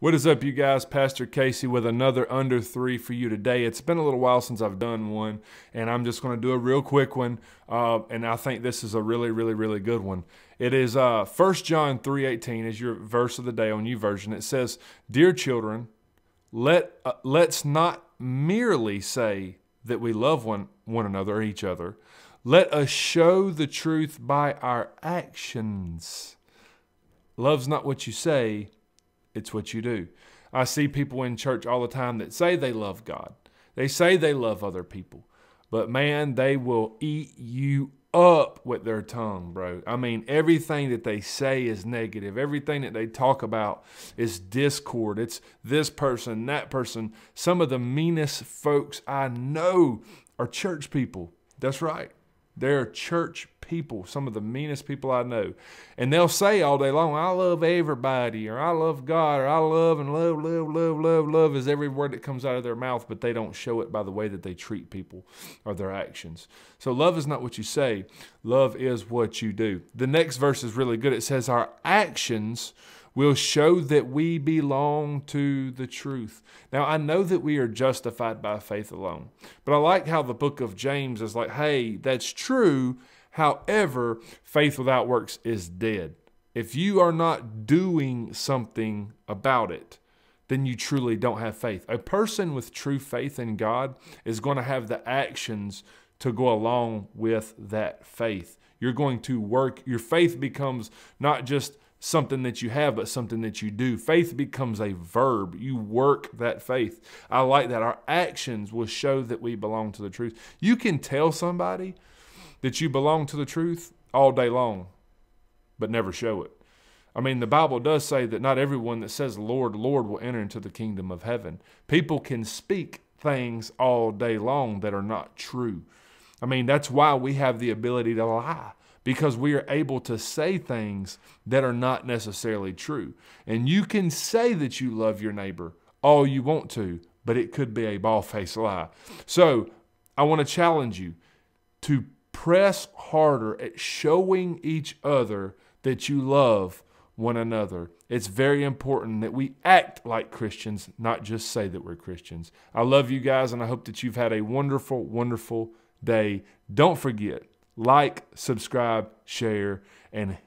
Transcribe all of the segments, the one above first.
What is up, you guys? Pastor Casey with another under three for you today. It's been a little while since I've done one, and I'm just going to do a real quick one. Uh, and I think this is a really, really, really good one. It is uh, 1 John 3.18 is your verse of the day on you version. It says, Dear children, let, uh, let's not merely say that we love one, one another or each other. Let us show the truth by our actions. Love's not what you say, it's what you do. I see people in church all the time that say they love God, they say they love other people, but man, they will eat you up with their tongue, bro. I mean, everything that they say is negative. Everything that they talk about is discord. It's this person, that person. Some of the meanest folks I know are church people. That's right. They're church people, some of the meanest people I know. And they'll say all day long, I love everybody, or I love God, or I love and love, love, love, love, love is every word that comes out of their mouth, but they don't show it by the way that they treat people or their actions. So love is not what you say, love is what you do. The next verse is really good. It says, Our actions will show that we belong to the truth. Now, I know that we are justified by faith alone, but I like how the book of James is like, hey, that's true. However, faith without works is dead. If you are not doing something about it, then you truly don't have faith. A person with true faith in God is going to have the actions to go along with that faith. You're going to work, your faith becomes not just something that you have, but something that you do. Faith becomes a verb. You work that faith. I like that. Our actions will show that we belong to the truth. You can tell somebody that you belong to the truth all day long, but never show it. I mean, the Bible does say that not everyone that says, Lord, Lord, will enter into the kingdom of heaven. People can speak things all day long that are not true. I mean, that's why we have the ability to lie because we are able to say things that are not necessarily true. And you can say that you love your neighbor all you want to, but it could be a ball faced lie. So I want to challenge you to press harder at showing each other that you love one another. It's very important that we act like Christians, not just say that we're Christians. I love you guys, and I hope that you've had a wonderful, wonderful day. Don't forget like, subscribe, share, and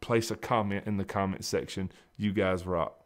place a comment in the comment section. You guys rock.